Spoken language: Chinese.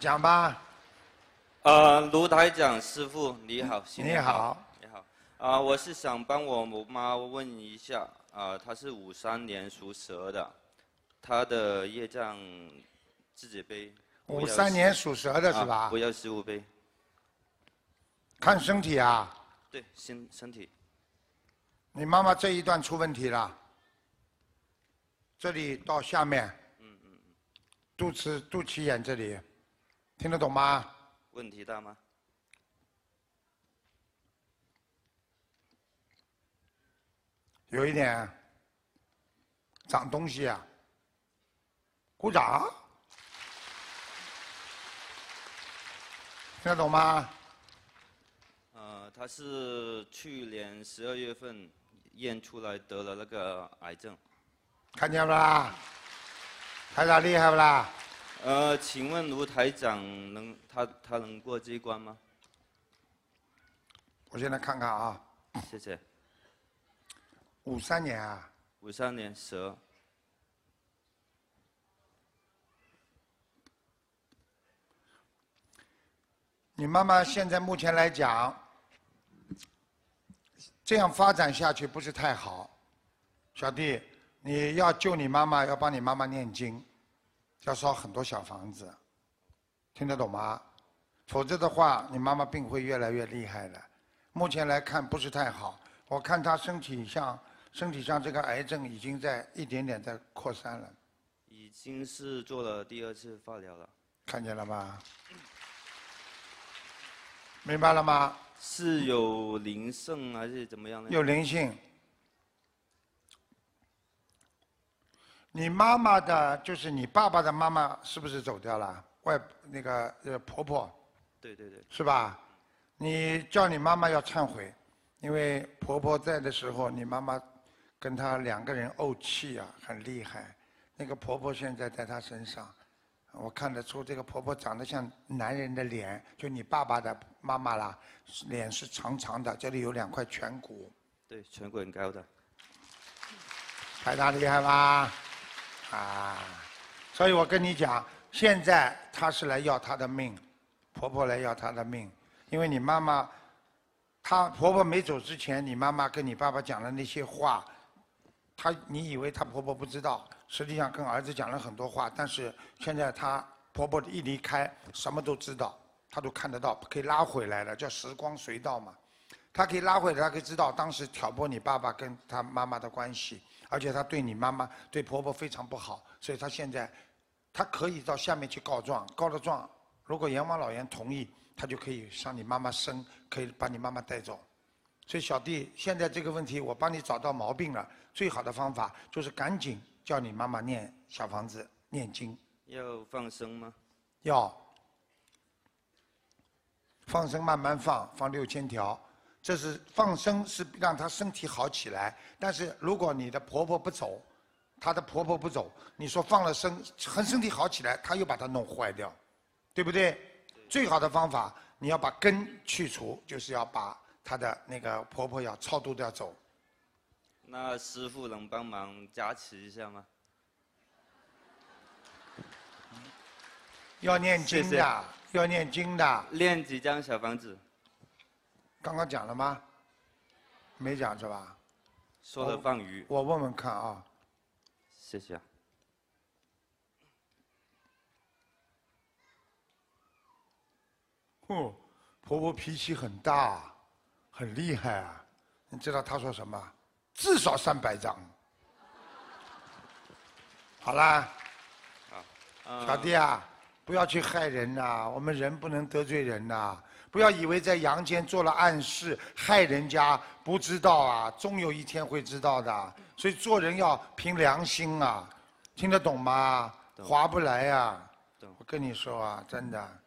讲吧，呃，卢台长师傅你好，你好，你好，啊，我是想帮我妈问一下，啊，她是五三年属蛇的，她的业障自己背，五三年属蛇的是吧？不要十五杯，看身体啊？对，身身体，你妈妈这一段出问题了，这里到下面。肚脐肚脐眼这里，听得懂吗？问题大吗？有一点，长东西啊，鼓掌，听得懂吗？呃，他是去年十二月份验出来得了那个癌症，看见了。台长厉害不啦？呃，请问卢台长，能他他能过这一关吗？我先来看看啊。谢谢。五三年啊。五三年蛇。你妈妈现在目前来讲，这样发展下去不是太好。小弟，你要救你妈妈，要帮你妈妈念经。要烧很多小房子，听得懂吗？否则的话，你妈妈病会越来越厉害的。目前来看不是太好，我看她身体像身体上这个癌症已经在一点点在扩散了，已经是做了第二次化疗了，看见了吗？明白了吗？是有灵性还是怎么样呢？有灵性。你妈妈的就是你爸爸的妈妈，是不是走掉了？外那个呃婆婆，对对对，是吧？你叫你妈妈要忏悔，因为婆婆在的时候，你妈妈跟她两个人怄气啊，很厉害。那个婆婆现在在她身上，我看得出这个婆婆长得像男人的脸，就你爸爸的妈妈啦，脸是长长的，这里有两块颧骨，对，颧骨很高的，还大厉害吧？啊，所以我跟你讲，现在她是来要她的命，婆婆来要她的命，因为你妈妈，她婆婆没走之前，你妈妈跟你爸爸讲的那些话，她你以为她婆婆不知道，实际上跟儿子讲了很多话，但是现在她婆婆一离开，什么都知道，她都看得到，可以拉回来了，叫时光隧道嘛。他可以拉回来，他可以知道当时挑拨你爸爸跟他妈妈的关系，而且他对你妈妈、对婆婆非常不好，所以他现在，他可以到下面去告状，告了状，如果阎王老爷同意，他就可以向你妈妈生，可以把你妈妈带走。所以小弟，现在这个问题我帮你找到毛病了，最好的方法就是赶紧叫你妈妈念小房子念经，要放生吗？要，放生慢慢放，放六千条。这是放生是让他身体好起来，但是如果你的婆婆不走，他的婆婆不走，你说放了生和身体好起来，他又把它弄坏掉，对不对？最好的方法你要把根去除，就是要把他的那个婆婆要超度掉走。那师傅能帮忙加持一下吗？要念经的，要念经的，念几张小房子。刚刚讲了吗？没讲是吧？说的放鱼。我问问看啊。谢谢。哦，婆婆脾气很大，很厉害啊。你知道她说什么？至少三百张。好啦。小弟啊。不要去害人呐，我们人不能得罪人呐。不要以为在阳间做了暗示害人家不知道啊，终有一天会知道的。所以做人要凭良心啊，听得懂吗？划不来啊！我跟你说啊，真的。